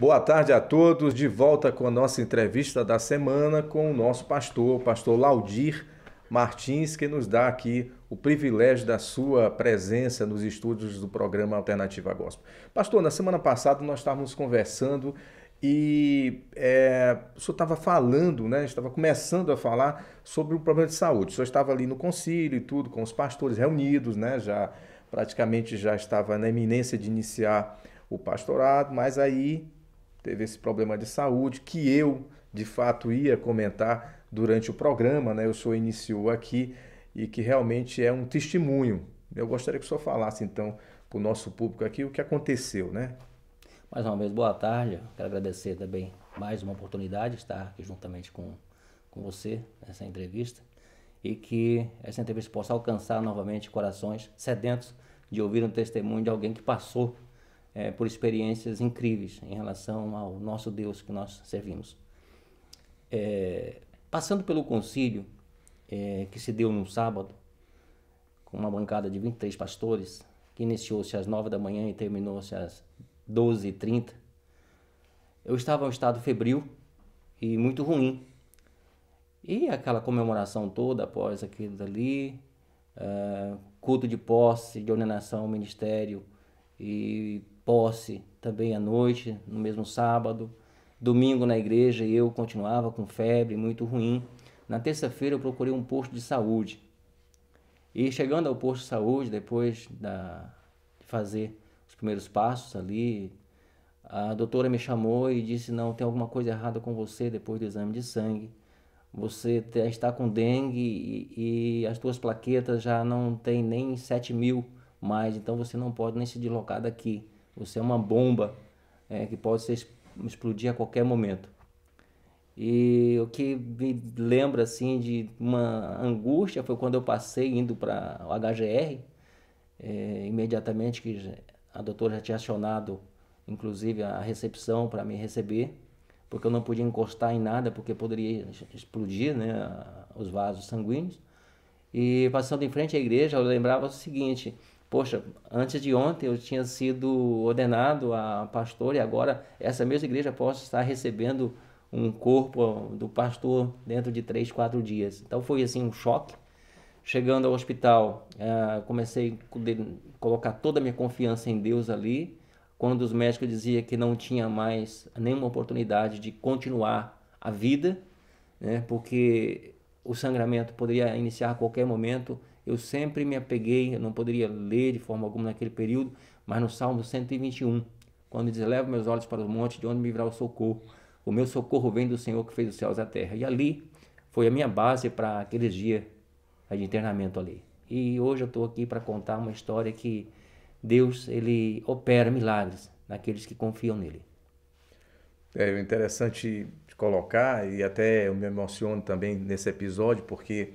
Boa tarde a todos, de volta com a nossa entrevista da semana com o nosso pastor, o pastor Laudir Martins, que nos dá aqui o privilégio da sua presença nos estúdios do programa Alternativa Gospel. Pastor, na semana passada nós estávamos conversando e é, o senhor estava falando, né, estava começando a falar sobre o problema de saúde. O senhor estava ali no concílio e tudo, com os pastores reunidos, né, já praticamente já estava na iminência de iniciar o pastorado, mas aí teve esse problema de saúde, que eu, de fato, ia comentar durante o programa, né? O senhor iniciou aqui e que realmente é um testemunho. Eu gostaria que o senhor falasse, então, para o nosso público aqui o que aconteceu, né? Mais uma vez, boa tarde. quero agradecer também mais uma oportunidade de estar aqui juntamente com, com você nessa entrevista e que essa entrevista possa alcançar novamente corações sedentos de ouvir um testemunho de alguém que passou é, por experiências incríveis em relação ao nosso Deus que nós servimos. É, passando pelo concílio é, que se deu no sábado, com uma bancada de 23 pastores, que iniciou-se às 9 da manhã e terminou-se às 12h30, eu estava em um estado febril e muito ruim. E aquela comemoração toda após aquilo dali, uh, culto de posse, de ordenação ao ministério e posse também à noite, no mesmo sábado. Domingo na igreja eu continuava com febre muito ruim. Na terça-feira eu procurei um posto de saúde. E chegando ao posto de saúde, depois da, de fazer os primeiros passos ali, a doutora me chamou e disse: Não, tem alguma coisa errada com você depois do exame de sangue. Você está com dengue e, e as tuas plaquetas já não tem nem 7 mil mais, então você não pode nem se deslocar daqui. Você é uma bomba é, que pode ser, explodir a qualquer momento. E o que me lembra assim de uma angústia foi quando eu passei indo para o HGR, é, imediatamente que a doutora já tinha acionado, inclusive, a recepção para me receber, porque eu não podia encostar em nada, porque poderia explodir né, os vasos sanguíneos. E passando em frente à igreja, eu lembrava o seguinte: Poxa, antes de ontem eu tinha sido ordenado a pastor e agora essa mesma igreja possa estar recebendo um corpo do pastor dentro de três, quatro dias. Então foi assim um choque. Chegando ao hospital, uh, comecei a colocar toda a minha confiança em Deus ali. Quando os médicos diziam que não tinha mais nenhuma oportunidade de continuar a vida, né? porque o sangramento poderia iniciar a qualquer momento. Eu sempre me apeguei, eu não poderia ler de forma alguma naquele período, mas no Salmo 121, quando diz: Levo meus olhos para o monte, de onde me virá o socorro. O meu socorro vem do Senhor que fez os céus e a terra. E ali foi a minha base para aqueles dias de internamento ali. E hoje eu estou aqui para contar uma história que Deus ele opera milagres naqueles que confiam nele. É interessante colocar, e até eu me emociono também nesse episódio, porque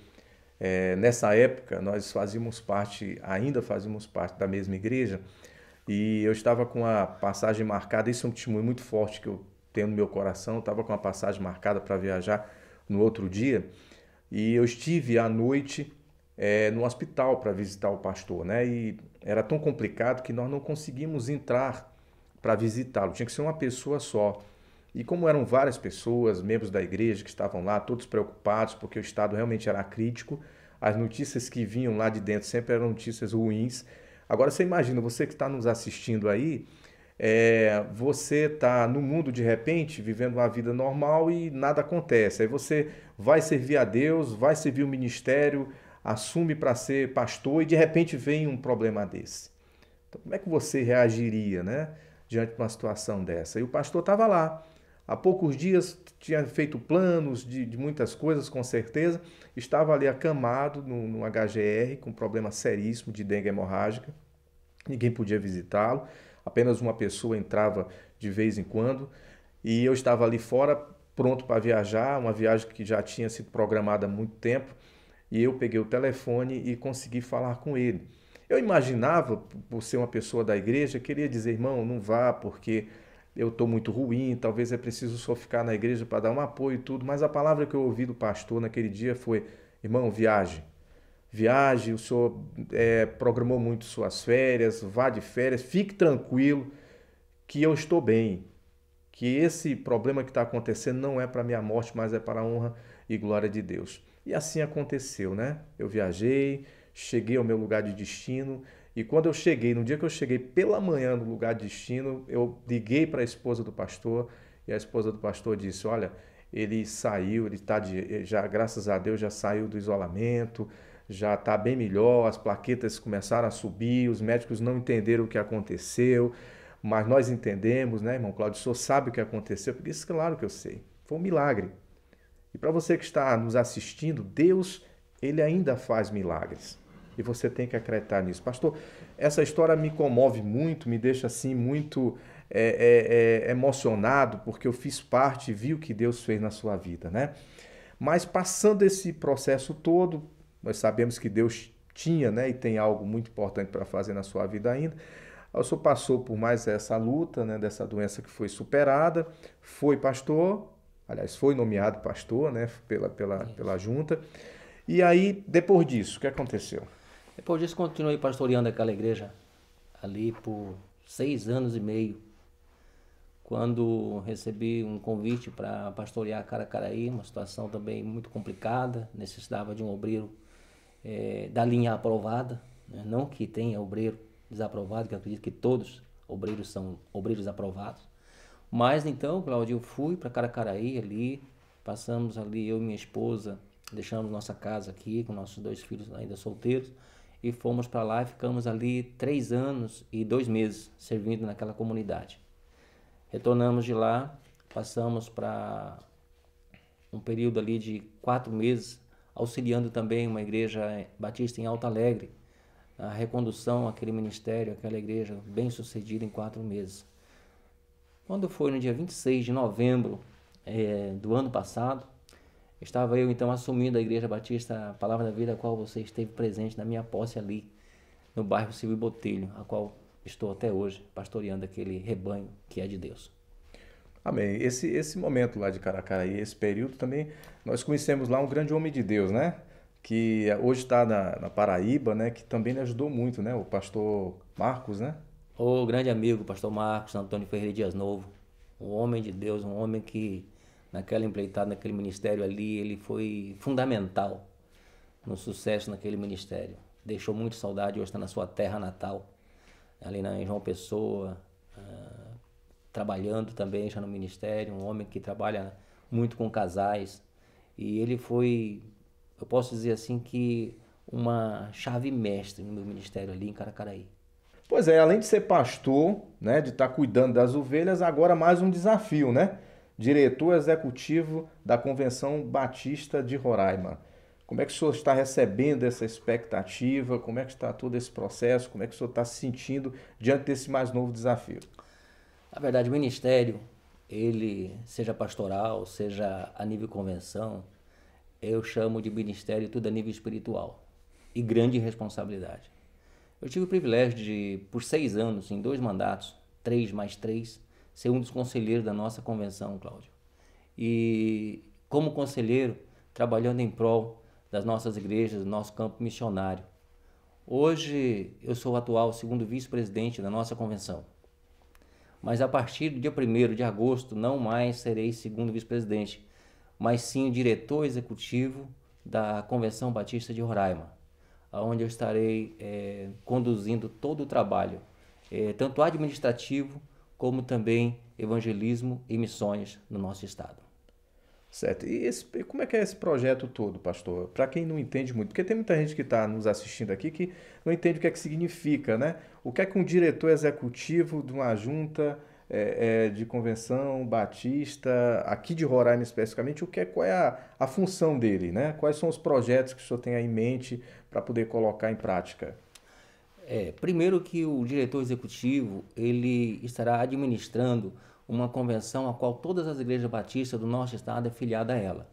é, nessa época nós fazíamos parte, ainda fazíamos parte da mesma igreja, e eu estava com a passagem marcada, isso é um testemunho muito forte que eu tenho no meu coração, eu estava com a passagem marcada para viajar no outro dia, e eu estive à noite é, no hospital para visitar o pastor, né? E era tão complicado que nós não conseguimos entrar para visitá-lo, tinha que ser uma pessoa só. E como eram várias pessoas, membros da igreja que estavam lá, todos preocupados, porque o estado realmente era crítico, as notícias que vinham lá de dentro sempre eram notícias ruins. Agora você imagina, você que está nos assistindo aí, é, você está no mundo de repente vivendo uma vida normal e nada acontece. Aí você vai servir a Deus, vai servir o ministério, assume para ser pastor e de repente vem um problema desse. Então, como é que você reagiria, né, diante de uma situação dessa? E o pastor estava lá Há poucos dias tinha feito planos de, de muitas coisas, com certeza. Estava ali acamado no, no HGR, com problema seríssimo de dengue hemorrágica. Ninguém podia visitá-lo, apenas uma pessoa entrava de vez em quando. E eu estava ali fora, pronto para viajar, uma viagem que já tinha sido programada há muito tempo. E eu peguei o telefone e consegui falar com ele. Eu imaginava, por ser uma pessoa da igreja, queria dizer, irmão, não vá, porque eu estou muito ruim, talvez é preciso só ficar na igreja para dar um apoio e tudo, mas a palavra que eu ouvi do pastor naquele dia foi: irmão, viaje. Viaje, o senhor é, programou muito suas férias, vá de férias, fique tranquilo que eu estou bem, que esse problema que está acontecendo não é para minha morte, mas é para a honra e glória de Deus. E assim aconteceu, né? Eu viajei, cheguei ao meu lugar de destino e quando eu cheguei, no dia que eu cheguei pela manhã no lugar de destino, eu liguei para a esposa do pastor e a esposa do pastor disse: Olha, ele saiu, ele está eh, já, graças a Deus, já saiu do isolamento, já está bem melhor, as plaquetas começaram a subir, os médicos não entenderam o que aconteceu, mas nós entendemos, né, irmão Claudio? O senhor sabe o que aconteceu? Porque isso, claro que eu sei. Foi um milagre. E para você que está nos assistindo, Deus, ele ainda faz milagres. E você tem que acreditar nisso. Pastor, essa história me comove muito, me deixa assim muito é, é, é, emocionado, porque eu fiz parte, vi o que Deus fez na sua vida, né? Mas passando esse processo todo, nós sabemos que Deus tinha, né, e tem algo muito importante para fazer na sua vida ainda. O senhor passou por mais essa luta, né, dessa doença que foi superada, foi pastor, aliás, foi nomeado pastor, né, pela, pela, pela junta. E aí, depois disso, o que aconteceu? Depois disso, continuei pastoreando aquela igreja ali por seis anos e meio, quando recebi um convite para pastorear Caracaraí, uma situação também muito complicada, necessitava de um obreiro é, da linha aprovada, né? não que tenha obreiro desaprovado, que eu acredito que todos obreiros são obreiros aprovados, mas então, Claudio, eu fui para Caracaraí ali, passamos ali, eu e minha esposa, deixamos nossa casa aqui, com nossos dois filhos ainda solteiros, e fomos para lá e ficamos ali três anos e dois meses servindo naquela comunidade. Retornamos de lá, passamos para um período ali de quatro meses auxiliando também uma igreja eh, batista em Alto Alegre, a recondução aquele ministério, aquela igreja bem sucedida em quatro meses. Quando foi no dia 26 de novembro é, do ano passado, Estava eu então assumindo a Igreja Batista Palavra da Vida, a qual você esteve presente na minha posse ali, no bairro Silvio Botelho, a qual estou até hoje pastoreando aquele rebanho que é de Deus. Amém. Esse, esse momento lá de Caracaraí, esse período também, nós conhecemos lá um grande homem de Deus, né? Que hoje está na, na, Paraíba, né? Que também lhe ajudou muito, né? O pastor Marcos, né? O grande amigo, pastor Marcos Antônio Ferreira Dias Novo. Um homem de Deus, um homem que naquela empreitada, naquele ministério ali, ele foi fundamental no sucesso naquele ministério. Deixou muito saudade, hoje está na sua terra natal, ali na, em João Pessoa, uh, trabalhando também já no ministério, um homem que trabalha muito com casais. E ele foi, eu posso dizer assim, que uma chave mestre no meu ministério ali em Caracaraí. Pois é, além de ser pastor, né, de estar tá cuidando das ovelhas, agora mais um desafio, né? diretor executivo da Convenção Batista de Roraima. Como é que o senhor está recebendo essa expectativa? Como é que está todo esse processo? Como é que o senhor está se sentindo diante desse mais novo desafio? Na verdade, o ministério, ele seja pastoral, seja a nível convenção, eu chamo de ministério tudo a nível espiritual e grande responsabilidade. Eu tive o privilégio de, por seis anos, em dois mandatos, três mais três, ser um dos conselheiros da nossa convenção, Cláudio. E como conselheiro, trabalhando em prol das nossas igrejas, do nosso campo missionário. Hoje eu sou o atual segundo vice-presidente da nossa convenção. Mas a partir do dia 1 de agosto não mais serei segundo vice-presidente, mas sim o diretor executivo da Convenção Batista de Roraima, onde eu estarei é, conduzindo todo o trabalho, é, tanto administrativo como também evangelismo e missões no nosso estado. Certo. E esse, como é que é esse projeto todo, pastor? Para quem não entende muito, porque tem muita gente que está nos assistindo aqui que não entende o que é que significa, né? O que é que um diretor executivo de uma junta é, é, de convenção batista, aqui de Roraima especificamente, o que é, qual é a, a função dele, né? Quais são os projetos que o senhor tem em mente para poder colocar em prática? É, primeiro que o diretor executivo ele estará administrando uma convenção a qual todas as igrejas batistas do nosso estado é filiada a ela.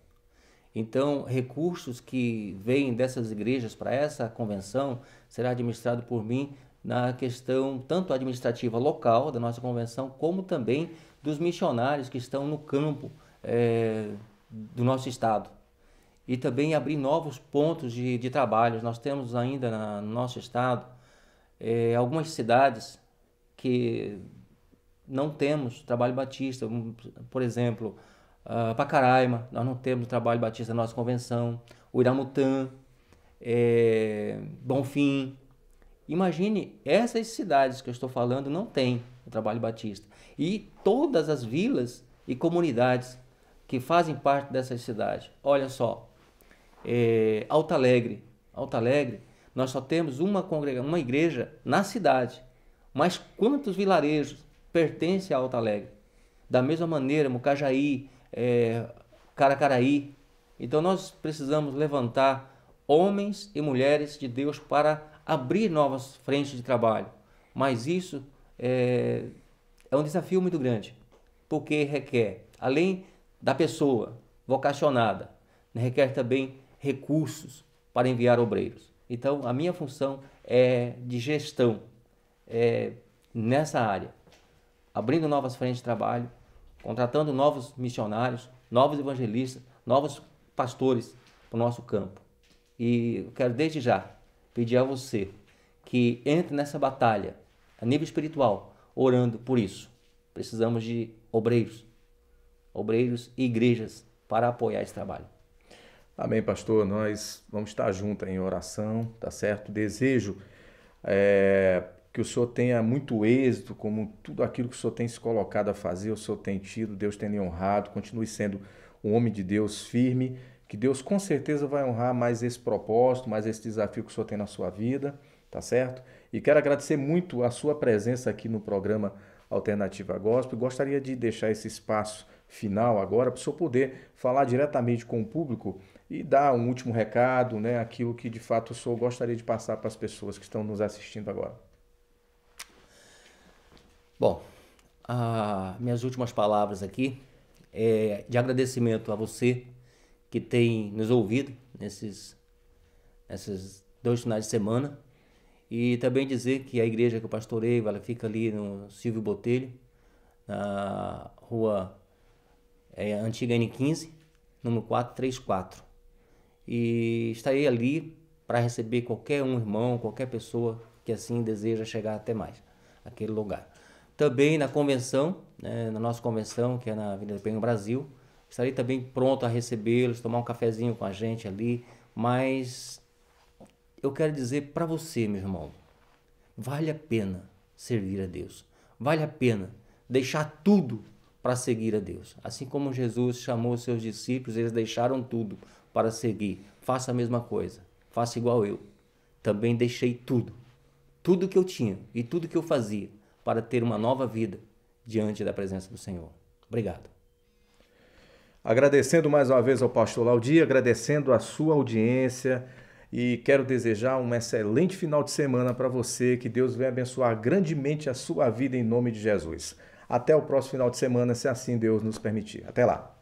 Então, recursos que vêm dessas igrejas para essa convenção será administrado por mim na questão tanto administrativa local da nossa convenção, como também dos missionários que estão no campo é, do nosso estado. E também abrir novos pontos de, de trabalho. Nós temos ainda na, no nosso estado é, algumas cidades que não temos trabalho batista, por exemplo, uh, Pacaraima, nós não temos trabalho batista na nossa convenção, Uiramutã, é, Bonfim. Imagine, essas cidades que eu estou falando não tem o trabalho batista. E todas as vilas e comunidades que fazem parte dessas cidades. Olha só, é, Alta Alegre. Alta Alegre nós só temos uma congregação, uma igreja na cidade. Mas quantos vilarejos pertencem a Alto Alegre? Da mesma maneira, Mucajaí, é, Caracaraí. Então nós precisamos levantar homens e mulheres de Deus para abrir novas frentes de trabalho. Mas isso é, é um desafio muito grande, porque requer, além da pessoa vocacionada, requer também recursos para enviar obreiros. Então, a minha função é de gestão é, nessa área, abrindo novas frentes de trabalho, contratando novos missionários, novos evangelistas, novos pastores para o nosso campo. E eu quero desde já pedir a você que entre nessa batalha a nível espiritual, orando por isso. Precisamos de obreiros, obreiros e igrejas para apoiar esse trabalho. Amém, pastor. Nós vamos estar juntos em oração, tá certo? Desejo é, que o senhor tenha muito êxito, como tudo aquilo que o senhor tem se colocado a fazer, o senhor tem tido, Deus tem lhe honrado. Continue sendo um homem de Deus firme, que Deus com certeza vai honrar mais esse propósito, mais esse desafio que o senhor tem na sua vida, tá certo? E quero agradecer muito a sua presença aqui no programa Alternativa Gospel. Gostaria de deixar esse espaço final agora, para o senhor poder falar diretamente com o público e dar um último recado, né, aquilo que de fato o senhor gostaria de passar para as pessoas que estão nos assistindo agora. Bom, a, minhas últimas palavras aqui é de agradecimento a você que tem nos ouvido nesses, nesses dois finais de semana e também dizer que a igreja que eu pastoreio ela fica ali no Silvio Botelho, na rua é, antiga N15, número 434. E estarei ali para receber qualquer um irmão, qualquer pessoa que assim deseja chegar até mais aquele lugar. Também na convenção, né, na nossa convenção, que é na Avenida Penho Brasil, estarei também pronto a recebê-los, tomar um cafezinho com a gente ali, mas eu quero dizer para você, meu irmão, vale a pena servir a Deus. Vale a pena deixar tudo para seguir a Deus. Assim como Jesus chamou seus discípulos, eles deixaram tudo para seguir. Faça a mesma coisa, faça igual eu. Também deixei tudo, tudo que eu tinha e tudo que eu fazia para ter uma nova vida diante da presença do Senhor. Obrigado. Agradecendo mais uma vez ao pastor Laudi, agradecendo a sua audiência e quero desejar um excelente final de semana para você, que Deus venha abençoar grandemente a sua vida em nome de Jesus. Até o próximo final de semana, se assim Deus nos permitir. Até lá!